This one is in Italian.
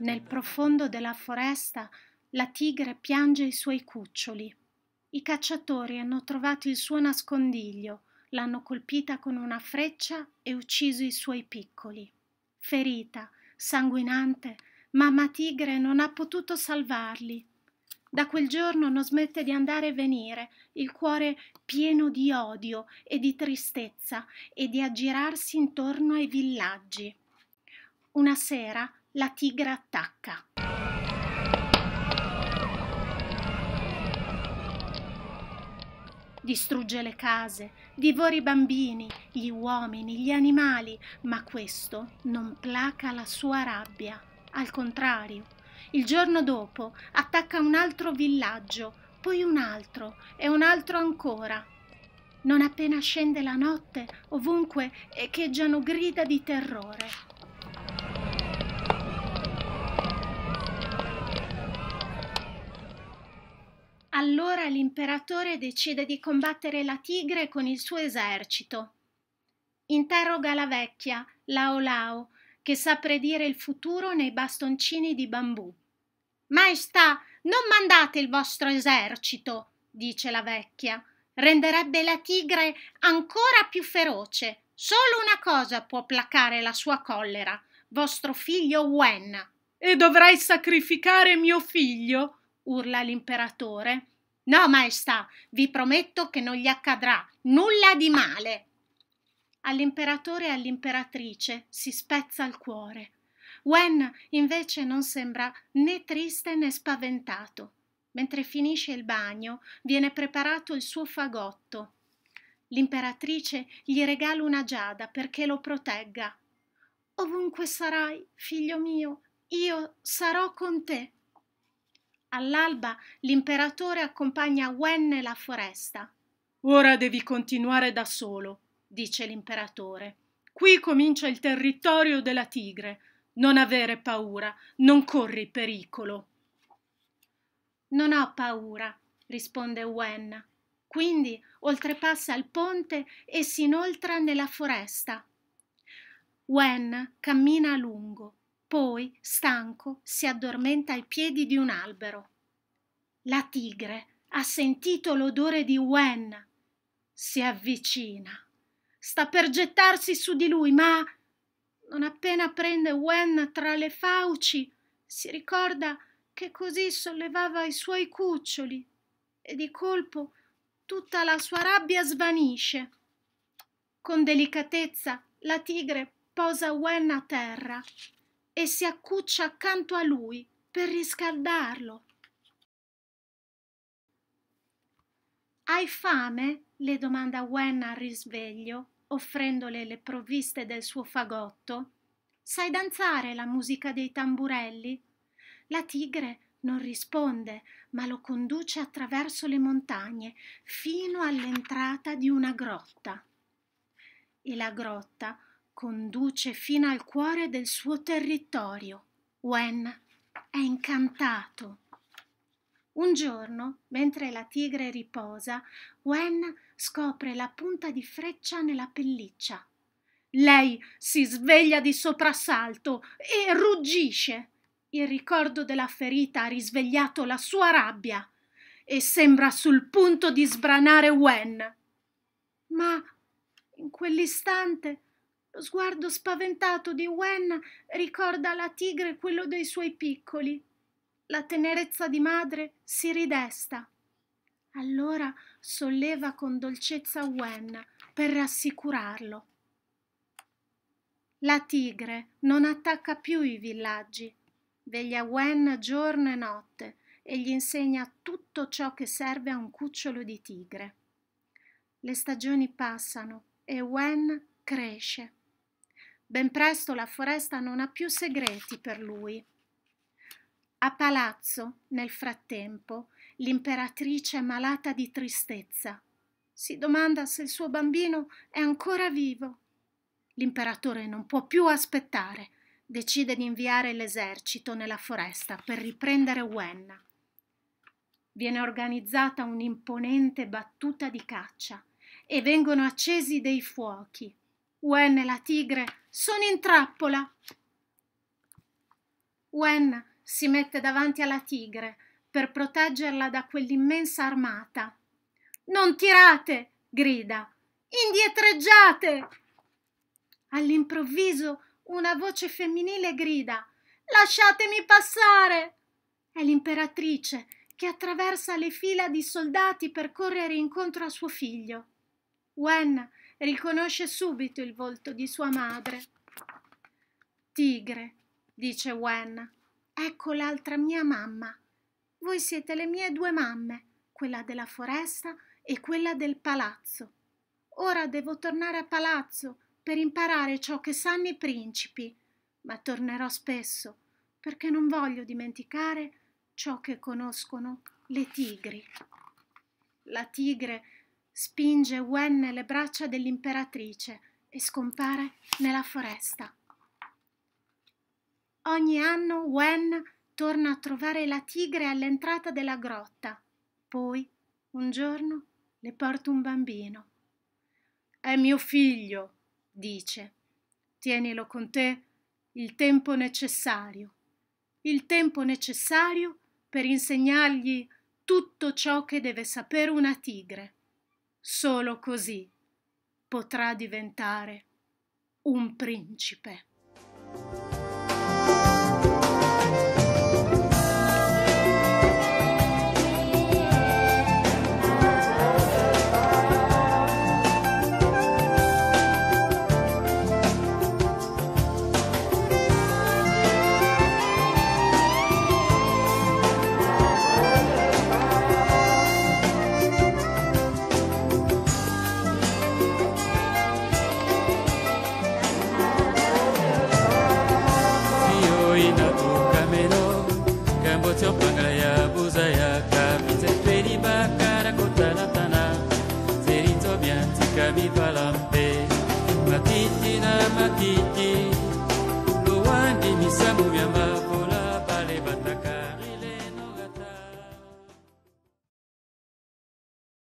Nel profondo della foresta la tigre piange i suoi cuccioli. I cacciatori hanno trovato il suo nascondiglio, l'hanno colpita con una freccia e ucciso i suoi piccoli. Ferita, sanguinante, mamma tigre non ha potuto salvarli. Da quel giorno non smette di andare e venire, il cuore pieno di odio e di tristezza e di aggirarsi intorno ai villaggi. Una sera la tigra attacca. Distrugge le case, divora i bambini, gli uomini, gli animali, ma questo non placa la sua rabbia. Al contrario, il giorno dopo attacca un altro villaggio, poi un altro e un altro ancora. Non appena scende la notte, ovunque echeggiano grida di terrore. Allora l'imperatore decide di combattere la tigre con il suo esercito. Interroga la vecchia, Lao Lao, che sa predire il futuro nei bastoncini di bambù. Maestà, non mandate il vostro esercito, dice la vecchia. Renderebbe la tigre ancora più feroce. Solo una cosa può placare la sua collera, vostro figlio Wen. E dovrei sacrificare mio figlio? urla l'imperatore. No, maestà, vi prometto che non gli accadrà nulla di male. All'imperatore e all'imperatrice si spezza il cuore. Wen invece non sembra né triste né spaventato. Mentre finisce il bagno, viene preparato il suo fagotto. L'imperatrice gli regala una giada perché lo protegga. Ovunque sarai, figlio mio, io sarò con te. All'alba l'imperatore accompagna Wen nella foresta. Ora devi continuare da solo, dice l'imperatore. Qui comincia il territorio della tigre. Non avere paura, non corri pericolo. Non ho paura, risponde Wen. Quindi oltrepassa il ponte e si inoltra nella foresta. Wen cammina a lungo, poi, stanco, si addormenta ai piedi di un albero. La tigre ha sentito l'odore di Wen. Si avvicina. Sta per gettarsi su di lui, ma non appena prende Wen tra le fauci, si ricorda che così sollevava i suoi cuccioli e di colpo tutta la sua rabbia svanisce. Con delicatezza la tigre posa Wen a terra e si accuccia accanto a lui per riscaldarlo. Hai fame? le domanda Gwen al risveglio, offrendole le provviste del suo fagotto. Sai danzare la musica dei tamburelli? La tigre non risponde, ma lo conduce attraverso le montagne fino all'entrata di una grotta. E la grotta conduce fino al cuore del suo territorio. Wen è incantato. Un giorno, mentre la tigre riposa, Wen scopre la punta di freccia nella pelliccia. Lei si sveglia di soprassalto e ruggisce. Il ricordo della ferita ha risvegliato la sua rabbia e sembra sul punto di sbranare Wen. Ma in quell'istante lo sguardo spaventato di Wen ricorda alla tigre quello dei suoi piccoli. La tenerezza di madre si ridesta. Allora solleva con dolcezza Wen per rassicurarlo. La tigre non attacca più i villaggi. Veglia Wen giorno e notte e gli insegna tutto ciò che serve a un cucciolo di tigre. Le stagioni passano e Wen cresce. Ben presto la foresta non ha più segreti per lui. A palazzo, nel frattempo, l'imperatrice è malata di tristezza. Si domanda se il suo bambino è ancora vivo. L'imperatore non può più aspettare. Decide di inviare l'esercito nella foresta per riprendere Wenna. Viene organizzata un'imponente battuta di caccia e vengono accesi dei fuochi. Wen e la tigre sono in trappola. Wen si mette davanti alla tigre per proteggerla da quell'immensa armata. Non tirate! grida. Indietreggiate! All'improvviso una voce femminile grida Lasciatemi passare! È l'imperatrice che attraversa le fila di soldati per correre incontro a suo figlio. Wen riconosce subito il volto di sua madre. Tigre, dice Wen, ecco l'altra mia mamma. Voi siete le mie due mamme, quella della foresta e quella del palazzo. Ora devo tornare a palazzo per imparare ciò che sanno i principi, ma tornerò spesso perché non voglio dimenticare ciò che conoscono le tigri. La tigre Spinge Wen nelle braccia dell'imperatrice e scompare nella foresta. Ogni anno Wen torna a trovare la tigre all'entrata della grotta. Poi, un giorno, le porta un bambino. È mio figlio, dice. Tienilo con te il tempo necessario. Il tempo necessario per insegnargli tutto ciò che deve sapere una tigre. Solo così potrà diventare un principe. Mi la paix. Matiti na matiti, loin mi misa